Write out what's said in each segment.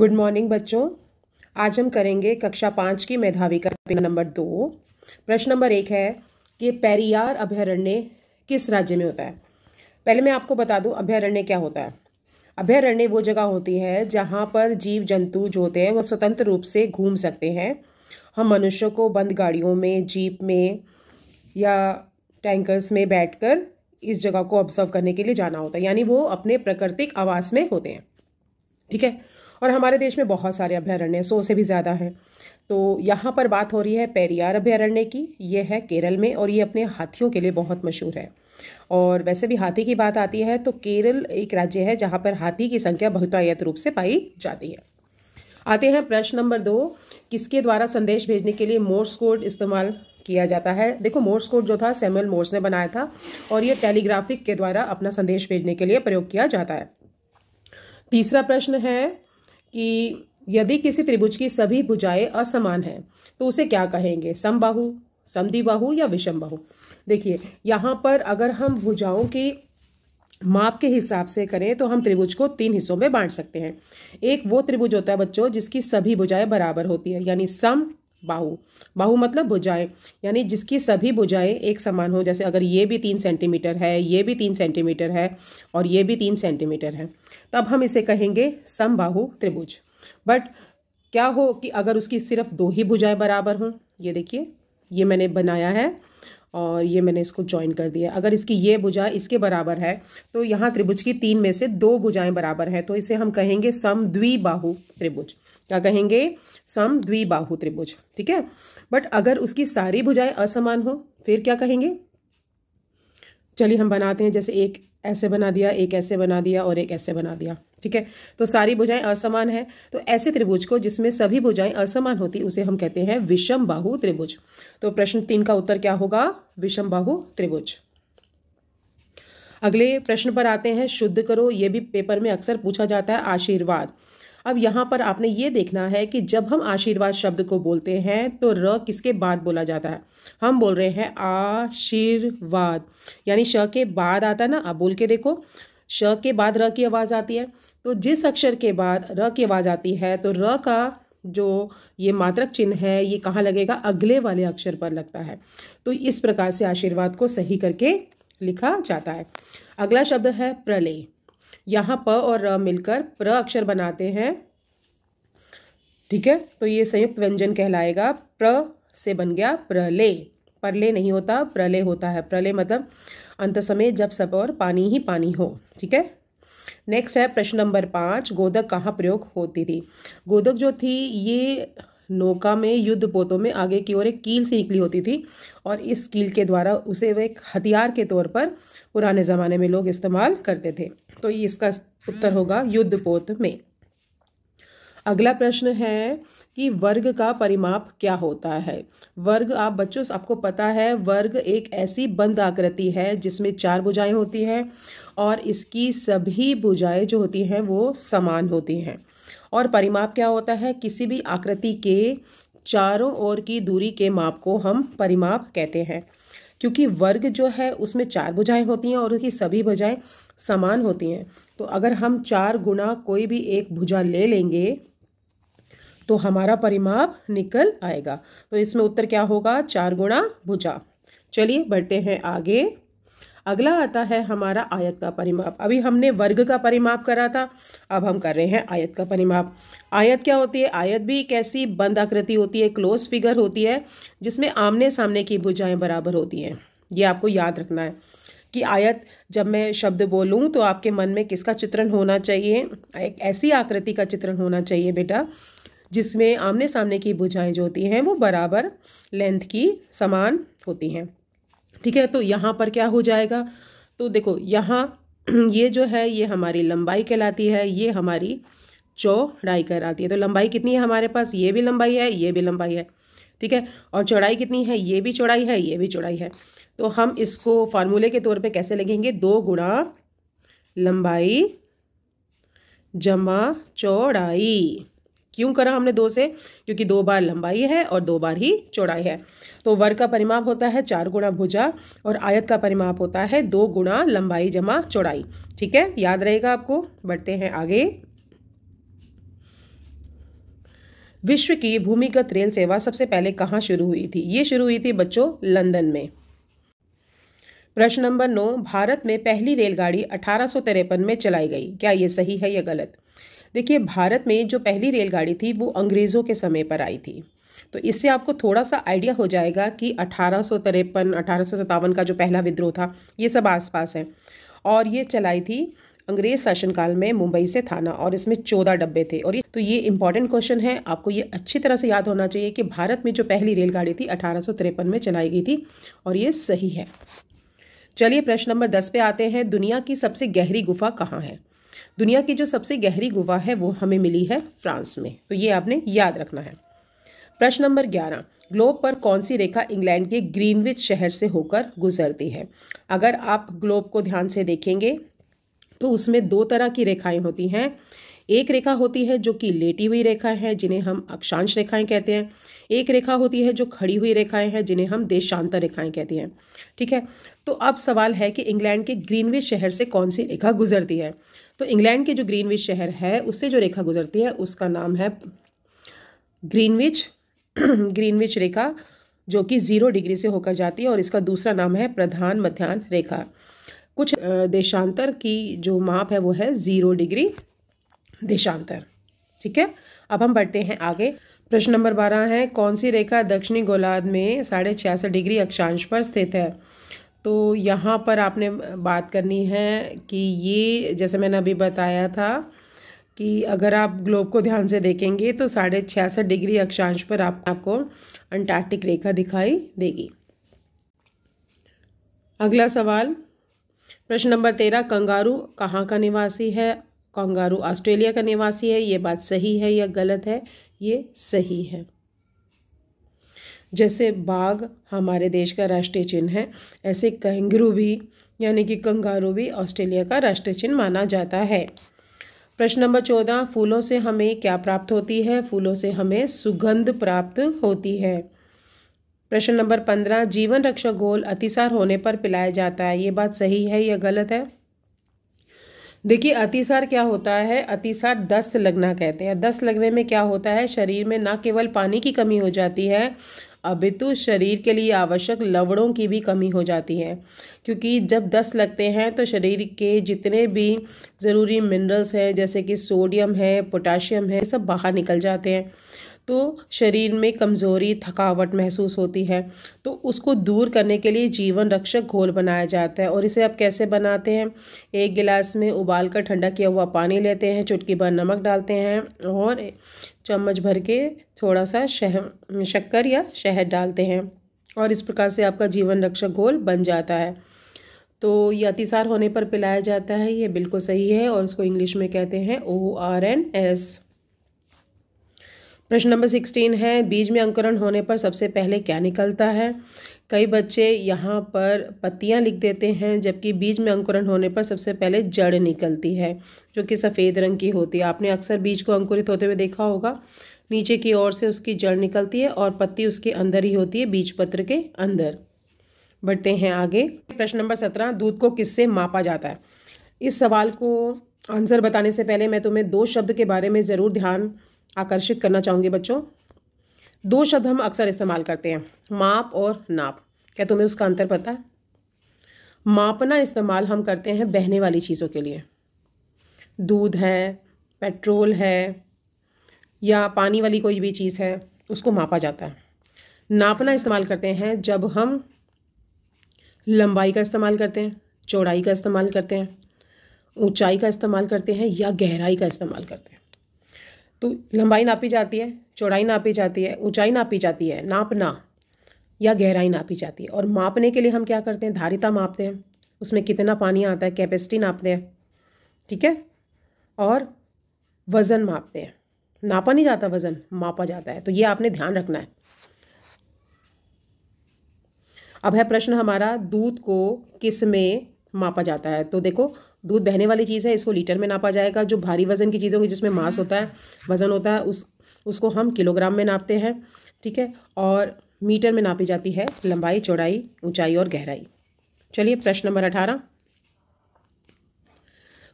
good morning बच्चों आज हम करेंगे कक्षा पाँच की मेधावी का नंबर दो प्रश्न नंबर एक है कि पेरियार अभ्यारण्य किस राज्य में होता है पहले मैं आपको बता दूं अभ्यारण्य क्या होता है अभ्यारण्य वो जगह होती है जहाँ पर जीव जंतु जो होते हैं वो स्वतंत्र रूप से घूम सकते हैं हम मनुष्यों को बंद गाड़ियों में जीप में या टैंकर्स में बैठ इस जगह को ऑब्जर्व करने के लिए जाना होता है यानी वो अपने प्राकृतिक आवास में होते हैं ठीक है और हमारे देश में बहुत सारे अभ्यारण्य सौ से भी ज़्यादा हैं तो यहाँ पर बात हो रही है पेरियार अभ्यारण्य की ये है केरल में और ये अपने हाथियों के लिए बहुत मशहूर है और वैसे भी हाथी की बात आती है तो केरल एक राज्य है जहाँ पर हाथी की संख्या बहुतायत रूप से पाई जाती है आते हैं प्रश्न नंबर दो किसके द्वारा संदेश भेजने के लिए मोर्स कोड इस्तेमाल किया जाता है देखो मोर्स कोड जो था सैमुअल मोर्स ने बनाया था और यह टेलीग्राफिक के द्वारा अपना संदेश भेजने के लिए प्रयोग किया जाता है तीसरा प्रश्न है कि यदि किसी त्रिभुज की सभी भुजाएं असमान हैं तो उसे क्या कहेंगे समबाहु समदिबाहु या विषमबाहु देखिए यहाँ पर अगर हम भुजाओं की माप के हिसाब से करें तो हम त्रिभुज को तीन हिस्सों में बांट सकते हैं एक वो त्रिभुज होता है बच्चों जिसकी सभी भुजाएं बराबर होती है यानी सम बाहु बाहु मतलब भुजाएं यानी जिसकी सभी भुजाएं एक समान हो जैसे अगर ये भी तीन सेंटीमीटर है ये भी तीन सेंटीमीटर है और ये भी तीन सेंटीमीटर है तब हम इसे कहेंगे समबाहु त्रिभुज बट क्या हो कि अगर उसकी सिर्फ दो ही भुजाएं बराबर हों ये देखिए ये मैंने बनाया है और ये मैंने इसको ज्वाइन कर दिया अगर इसकी ये भुजा इसके बराबर है तो यहाँ त्रिभुज की तीन में से दो भुजाएं बराबर हैं तो इसे हम कहेंगे सम द्विबाहु त्रिभुज क्या कहेंगे सम द्विबाहु त्रिभुज ठीक है बट अगर उसकी सारी भुजाएं असमान हो फिर क्या कहेंगे चलिए हम बनाते हैं जैसे एक ऐसे बना दिया एक ऐसे बना दिया और एक ऐसे बना दिया ठीक है तो सारी भुजाएं असमान है तो ऐसे त्रिभुज को जिसमें सभी भुजाएं असमान होती उसे हम कहते हैं विषम बाहु त्रिभुज तो प्रश्न तीन का उत्तर क्या होगा विषम बाहु त्रिभुज अगले प्रश्न पर आते हैं शुद्ध करो ये भी पेपर में अक्सर पूछा जाता है आशीर्वाद अब यहाँ पर आपने ये देखना है कि जब हम आशीर्वाद शब्द को बोलते हैं तो र किसके बाद बोला जाता है हम बोल रहे हैं आशीर्वाद यानी श के बाद आता ना आप बोल के देखो श के बाद र की आवाज़ आती है तो जिस अक्षर के बाद र की आवाज़ आती है तो र का जो ये मात्रक चिन्ह है ये कहाँ लगेगा अगले वाले अक्षर पर लगता है तो इस प्रकार से आशीर्वाद को सही करके लिखा जाता है अगला शब्द है प्रलय यहाँ प और र मिलकर प्र अक्षर बनाते हैं ठीक है तो ये संयुक्त व्यंजन कहलाएगा प्र से बन गया प्रलय परले नहीं होता प्रलय होता है प्रलय मतलब अंत समय जब सब और पानी ही पानी हो ठीक है नेक्स्ट है प्रश्न नंबर पाँच गोदक कहाँ प्रयोग होती थी गोदक जो थी ये नौका में युद्ध पोतों में आगे की ओर एक कील से निकली होती थी और इस कील के द्वारा उसे वह एक हथियार के तौर पर पुराने ज़माने में लोग इस्तेमाल करते थे तो इसका उत्तर होगा युद्ध पोत में अगला प्रश्न है कि वर्ग का परिमाप क्या होता है वर्ग आप बच्चों आपको पता है वर्ग एक ऐसी बंद आकृति है जिसमें चार भुजाएं होती हैं और इसकी सभी भुजाएं जो होती हैं वो समान होती हैं और परिमाप क्या होता है किसी भी आकृति के चारों ओर की दूरी के माप को हम परिमाप कहते हैं क्योंकि वर्ग जो है उसमें चार भुजाएं होती हैं और उसकी सभी भुजाएं समान होती हैं तो अगर हम चार गुना कोई भी एक भुजा ले लेंगे तो हमारा परिमाप निकल आएगा तो इसमें उत्तर क्या होगा चार गुणा भुजा चलिए बढ़ते हैं आगे अगला आता है हमारा आयत का परिमाप अभी हमने वर्ग का परिमाप करा था अब हम कर रहे हैं आयत का परिमाप आयत क्या होती है आयत भी एक ऐसी बंद आकृति होती है क्लोज फिगर होती है जिसमें आमने सामने की भुजाएं बराबर होती हैं ये आपको याद रखना है कि आयत जब मैं शब्द बोलूँ तो आपके मन में किसका चित्रण होना चाहिए एक ऐसी आकृति का चित्रण होना चाहिए बेटा जिसमें आमने सामने की भुजाएं जो होती हैं वो बराबर लेंथ की समान होती हैं ठीक है तो यहाँ पर क्या हो जाएगा तो देखो यहाँ ये जो है ये हमारी लंबाई कहलाती है ये हमारी चौड़ाई कहलाती है तो लंबाई कितनी है हमारे पास ये भी लंबाई है ये भी लंबाई है ठीक है और चौड़ाई कितनी है ये भी चौड़ाई है ये भी चौड़ाई है तो हम इसको फार्मूले के तौर पे कैसे लिखेंगे दो गुणा लंबाई जमा चौड़ाई क्यों करा हमने दो से क्योंकि दो बार लंबाई है और दो बार ही चौड़ाई है तो वर्ग का परिमाप होता है चार गुणा भुजा और आयत का परिमाप होता है दो गुणा लंबाई जमा चौड़ाई ठीक है याद रहेगा आपको बढ़ते हैं आगे विश्व की भूमिगत रेल सेवा सबसे पहले कहाँ शुरू हुई थी ये शुरू हुई थी बच्चों लंदन में प्रश्न नंबर नौ भारत में पहली रेलगाड़ी अठारह में चलाई गई क्या ये सही है या गलत देखिए भारत में जो पहली रेलगाड़ी थी वो अंग्रेज़ों के समय पर आई थी तो इससे आपको थोड़ा सा आइडिया हो जाएगा कि अठारह सौ तिरपन अठारह का जो पहला विद्रोह था ये सब आसपास है और ये चलाई थी अंग्रेज शासनकाल में मुंबई से थाना और इसमें चौदह डब्बे थे और ये तो ये इंपॉर्टेंट क्वेश्चन है आपको ये अच्छी तरह से याद होना चाहिए कि भारत में जो पहली रेलगाड़ी थी अठारह में चलाई गई थी और ये सही है चलिए प्रश्न नंबर दस पे आते हैं दुनिया की सबसे गहरी गुफा कहाँ है दुनिया की जो सबसे गहरी गुफा है वो हमें मिली है फ्रांस में तो ये आपने याद रखना है प्रश्न नंबर ग्यारह ग्लोब पर कौन सी रेखा इंग्लैंड के ग्रीनविच शहर से होकर गुजरती है अगर आप ग्लोब को ध्यान से देखेंगे तो उसमें दो तरह की रेखाएं होती हैं एक रेखा होती है जो कि लेटी हुई रेखा है जिन्हें हम अक्षांश रेखाएं कहते हैं एक रेखा होती है जो खड़ी हुई रेखाएं हैं जिन्हें हम देशांतर रेखाएं कहते हैं ठीक है तो अब सवाल है कि इंग्लैंड के ग्रीनवे शहर से कौन सी रेखा गुजरती है तो इंग्लैंड के जो ग्रीनविच शहर है उससे जो रेखा गुजरती है उसका नाम है ग्रीनविच ग्रीनविच रेखा जो कि ज़ीरो डिग्री से होकर जाती है और इसका दूसरा नाम है प्रधान मध्यान्ह रेखा कुछ देशांतर की जो माप है वो है ज़ीरो डिग्री देशांतर ठीक है अब हम बढ़ते हैं आगे प्रश्न नंबर बारह है कौन सी रेखा दक्षिणी गोलार्ध में साढ़े छियासठ डिग्री अक्षांश पर स्थित है तो यहाँ पर आपने बात करनी है कि ये जैसे मैंने अभी बताया था कि अगर आप ग्लोब को ध्यान से देखेंगे तो साढ़े छियासठ डिग्री अक्षांश पर आप, आपको अंटार्कटिक रेखा दिखाई देगी अगला सवाल प्रश्न नंबर तेरह कंगारू कहाँ का निवासी है कंगारू ऑस्ट्रेलिया का निवासी है ये बात सही है या गलत है ये सही है जैसे बाघ हमारे देश का राष्ट्रीय चिन्ह है ऐसे कैंगरू भी यानी कि कंगारू भी ऑस्ट्रेलिया का राष्ट्रीय चिन्ह माना जाता है प्रश्न नंबर चौदह फूलों से हमें क्या प्राप्त होती है फूलों से हमें सुगंध प्राप्त होती है प्रश्न नंबर पंद्रह जीवन रक्षक गोल अतिसार होने पर पिलाया जाता है ये बात सही है या गलत है देखिए अतिसार क्या होता है अतिसार दस्त लगना कहते हैं दस्त लगने में क्या होता है शरीर में ना केवल पानी की कमी हो जाती है अबितु शरीर के लिए आवश्यक लवणों की भी कमी हो जाती है क्योंकि जब दस्त लगते हैं तो शरीर के जितने भी ज़रूरी मिनरल्स हैं जैसे कि सोडियम है पोटाशियम है सब बाहर निकल जाते हैं तो शरीर में कमज़ोरी थकावट महसूस होती है तो उसको दूर करने के लिए जीवन रक्षक घोल बनाया जाता है और इसे आप कैसे बनाते हैं एक गिलास में उबाल कर ठंडा किया हुआ पानी लेते हैं चुटकी भर नमक डालते हैं और चम्मच भर के थोड़ा सा शह शक्कर या शहद डालते हैं और इस प्रकार से आपका जीवन रक्षक घोल बन जाता है तो ये अतिसार होने पर पिलाया जाता है ये बिल्कुल सही है और इसको इंग्लिश में कहते हैं ओ आर एन एस प्रश्न नंबर सिक्सटीन है बीज में अंकुरण होने पर सबसे पहले क्या निकलता है कई बच्चे यहाँ पर पत्तियाँ लिख देते हैं जबकि बीज में अंकुरण होने पर सबसे पहले जड़ निकलती है जो कि सफ़ेद रंग की होती है आपने अक्सर बीज को अंकुरित होते हुए देखा होगा नीचे की ओर से उसकी जड़ निकलती है और पत्ती उसके अंदर ही होती है बीज पत्र के अंदर बढ़ते हैं आगे प्रश्न नंबर सत्रह दूध को किससे मापा जाता है इस सवाल को आंसर बताने से पहले मैं तुम्हें दो शब्द के बारे में ज़रूर ध्यान आकर्षित करना चाहूँगी बच्चों दो शब्द हम अक्सर इस्तेमाल करते हैं माप और नाप क्या तुम्हें उसका अंतर पता है मापना इस्तेमाल हम करते हैं बहने वाली चीज़ों के लिए दूध है पेट्रोल है या पानी वाली कोई भी चीज़ है उसको मापा जाता है नापना इस्तेमाल करते हैं जब हम लंबाई का इस्तेमाल करते हैं चौड़ाई का इस्तेमाल करते हैं ऊंचाई का इस्तेमाल करते हैं या गहराई का इस्तेमाल करते हैं तो लंबाई नापी जाती है चौड़ाई नापी जाती है ऊंचाई नापी जाती है नापना या गहराई नापी जाती है और मापने के लिए हम क्या करते हैं धारिता मापते हैं उसमें कितना पानी आता है कैपेसिटी नापते हैं ठीक है और वज़न मापते हैं नापा नहीं जाता वज़न मापा जाता है तो ये आपने ध्यान रखना है अब है प्रश्न हमारा दूध को किस में मापा जाता है तो देखो दूध बहने वाली चीज़ है इसको लीटर में नापा जाएगा जो भारी वज़न की चीज़ों की जिसमें मांस होता है वज़न होता है उस उसको हम किलोग्राम में नापते हैं ठीक है और मीटर में नापी जाती है लंबाई चौड़ाई ऊंचाई और गहराई चलिए प्रश्न नंबर अठारह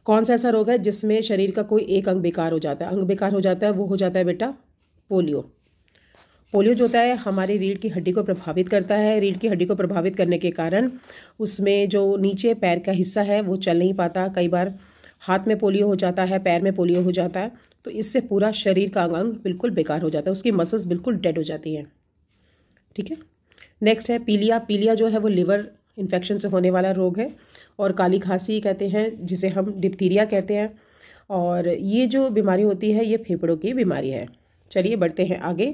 कौन सा ऐसा रोग है जिसमें शरीर का कोई एक अंग बेकार हो जाता है अंग बेकार हो जाता है वो हो जाता है बेटा पोलियो पोलियो जो होता है हमारी रीढ़ की हड्डी को प्रभावित करता है रीढ़ की हड्डी को प्रभावित करने के कारण उसमें जो नीचे पैर का हिस्सा है वो चल नहीं पाता कई बार हाथ में पोलियो हो जाता है पैर में पोलियो हो जाता है तो इससे पूरा शरीर का अंग बिल्कुल बेकार हो जाता है उसकी मसल्स बिल्कुल डेड हो जाती हैं ठीक है नेक्स्ट है पीलिया पीलिया जो है वो लिवर इन्फेक्शन से होने वाला रोग है और काली खांसी कहते हैं जिसे हम डिप्थीरिया कहते हैं और ये जो बीमारी होती है ये फेफड़ों की बीमारी है चलिए बढ़ते हैं आगे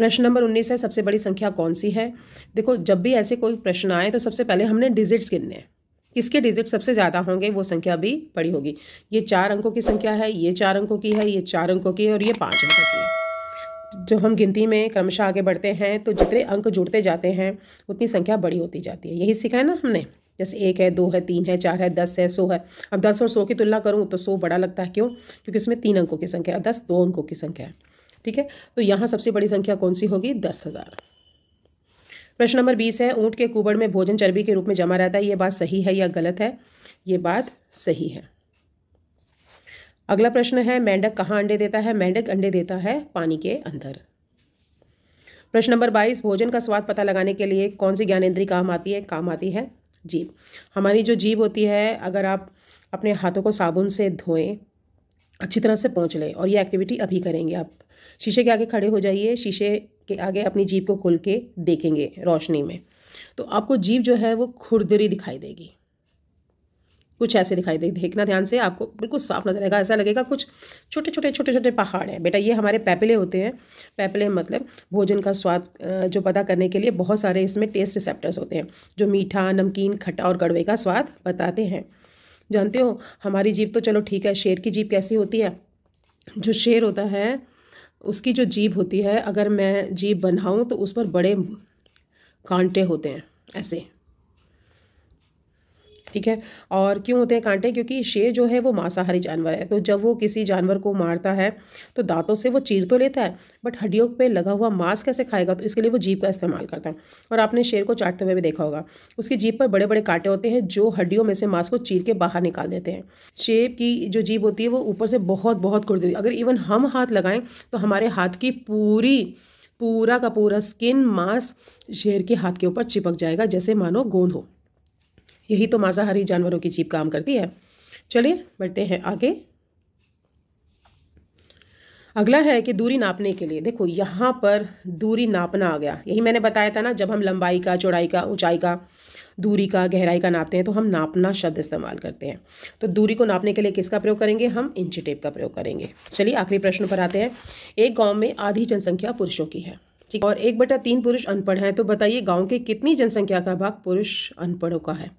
प्रश्न नंबर उन्नीस है सबसे बड़ी संख्या कौन सी है देखो जब भी ऐसे कोई प्रश्न आए तो सबसे पहले हमने डिजिट्स गिनने हैं किसके डिजिट सबसे ज़्यादा होंगे वो संख्या भी बड़ी होगी ये चार अंकों की संख्या है ये चार अंकों की है ये चार अंकों की है और ये पाँच अंकों की है जो हम गिनती में क्रमशः आगे बढ़ते हैं तो जितने अंक जुड़ते जाते हैं उतनी संख्या बड़ी होती जाती है यही सीखा है ना हमने जैसे एक है दो है तीन है चार है दस है सौ है अब दस और सौ की तुलना करूँ तो सौ बड़ा लगता है क्यों क्योंकि इसमें तीन अंकों की संख्या है दस दो अंकों की संख्या है ठीक है तो यहाँ सबसे बड़ी संख्या कौन सी होगी दस हज़ार प्रश्न नंबर बीस है ऊँट के कुबड़ में भोजन चर्बी के रूप में जमा रहता है ये बात सही है या गलत है ये बात सही है अगला प्रश्न है मेंढक कहाँ अंडे देता है मेंढक अंडे देता है पानी के अंदर प्रश्न नंबर बाईस भोजन का स्वाद पता लगाने के लिए कौन सी ज्ञानेन्द्रीय काम आती है काम आती है जीभ हमारी जो जीभ होती है अगर आप अपने हाथों को साबुन से धोएं अच्छी तरह से पहुँच लें और ये एक्टिविटी अभी करेंगे आप शीशे के आगे खड़े हो जाइए शीशे के आगे अपनी जीप को खुल के देखेंगे रोशनी में तो आपको जीप जो है वो खुरदरी दिखाई देगी कुछ ऐसे दिखाई देगी देखना ध्यान से आपको बिल्कुल साफ नजर आएगा ऐसा लगेगा कुछ छोटे छोटे छोटे छोटे पहाड़ हैं बेटा ये हमारे पैपले होते हैं पैपले मतलब भोजन का स्वाद जो पता करने के लिए बहुत सारे इसमें टेस्ट रिसेप्टर्स होते हैं जो मीठा नमकीन खट्टा और कड़वे का स्वाद बताते हैं जानते हो हमारी जीप तो चलो ठीक है शेर की जीप कैसी होती है जो शेर होता है उसकी जो जीभ होती है अगर मैं जीप बनाऊँ तो उस पर बड़े कांटे होते हैं ऐसे ठीक है और क्यों होते हैं कांटे क्योंकि शेर जो है वो मांसाहारी जानवर है तो जब वो किसी जानवर को मारता है तो दांतों से वो चीर तो लेता है बट हड्डियों पे लगा हुआ मांस कैसे खाएगा तो इसके लिए वो जीप का इस्तेमाल करता है और आपने शेर को चाटते हुए भी देखा होगा उसकी जीप पर बड़े बड़े कांटे होते हैं जो हड्डियों में से मांस को चीर के बाहर निकाल देते हैं शेर की जो जीप होती है वो ऊपर से बहुत बहुत खुरदरी अगर इवन हम हाथ लगाएं तो हमारे हाथ की पूरी पूरा का पूरा स्किन मांस शेर के हाथ के ऊपर चिपक जाएगा जैसे मानो गोंद हो यही तो मांसाहारी जानवरों की जीप काम करती है चलिए बढ़ते हैं आगे अगला है कि दूरी नापने के लिए देखो यहाँ पर दूरी नापना आ गया यही मैंने बताया था ना जब हम लंबाई का चौड़ाई का ऊंचाई का दूरी का गहराई का नापते हैं तो हम नापना शब्द इस्तेमाल करते हैं तो दूरी को नापने के लिए किसका प्रयोग करेंगे हम इंच टेप का प्रयोग करेंगे चलिए आखिरी प्रश्न पर आते हैं एक गाँव में आधी जनसंख्या पुरुषों की है ठीक और एक बटा तीन पुरुष अनपढ़ हैं तो बताइए गाँव के कितनी जनसंख्या का भाग पुरुष अनपढ़ों का है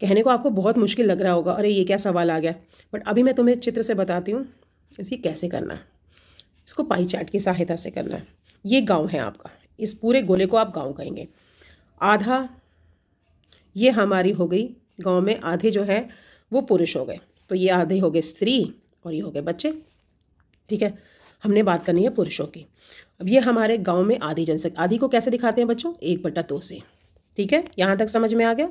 कहने को आपको बहुत मुश्किल लग रहा होगा अरे ये क्या सवाल आ गया बट अभी मैं तुम्हें चित्र से बताती हूँ इसे कैसे करना है इसको पाई चार्ट की सहायता से करना है ये गांव है आपका इस पूरे गोले को आप गांव कहेंगे आधा ये हमारी हो गई गांव में आधे जो है वो पुरुष हो गए तो ये आधे हो गए स्त्री और ये हो गए बच्चे ठीक है हमने बात करनी है पुरुषों की अब ये हमारे गांव में आधी जनसंख्या आधी को कैसे दिखाते हैं बच्चों एक बट्टा दो से ठीक है यहाँ तक समझ में आ गया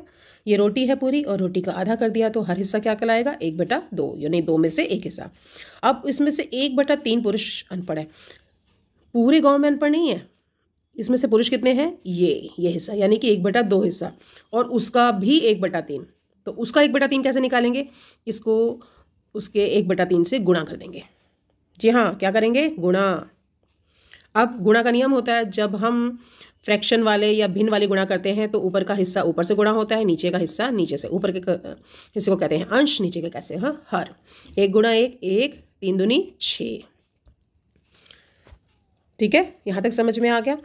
ये रोटी है पूरी और रोटी का आधा कर दिया तो हर हिस्सा क्या कहलाएगा एक बटा दो यानी दो में से एक हिस्सा अब इसमें से एक बटा तीन पुरुष अनपढ़ है पूरे गांव में अनपढ़ नहीं है इसमें से पुरुष कितने हैं ये ये हिस्सा यानी कि एक बटा दो हिस्सा और उसका भी एक बटा तीन तो उसका एक बटा तीन कैसे निकालेंगे इसको उसके एक बटा तीन से गुणा कर देंगे जी हाँ क्या करेंगे गुणा अब गुणा का नियम होता है जब हम फ्रैक्शन वाले या भिन्न वाले गुणा करते हैं तो ऊपर का हिस्सा ऊपर से गुणा होता है नीचे का हिस्सा नीचे से ऊपर के हिस्से को कहते हैं अंश नीचे के कैसे हाँ हर एक गुणा एक एक तीन दुनी छ ठीक है यहाँ तक समझ में आ गया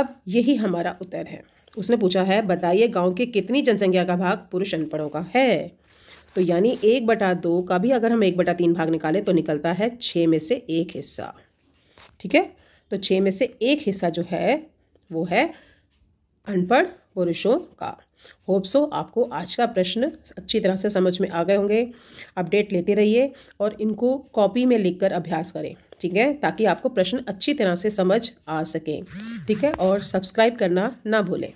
अब यही हमारा उत्तर है उसने पूछा है बताइए गांव की कितनी जनसंख्या का भाग पुरुष अनपढ़ों का है तो यानी एक बटा दो का भी अगर हम एक बटा तीन भाग निकालें तो निकलता है छः में से एक हिस्सा ठीक है तो छः में से एक हिस्सा जो है वो है अनपढ़ पुरुषों का होप सो आपको आज का प्रश्न अच्छी तरह से समझ में आ गए होंगे अपडेट लेते रहिए और इनको कॉपी में लिखकर अभ्यास करें ठीक है ताकि आपको प्रश्न अच्छी तरह से समझ आ सके ठीक है और सब्सक्राइब करना ना भूलें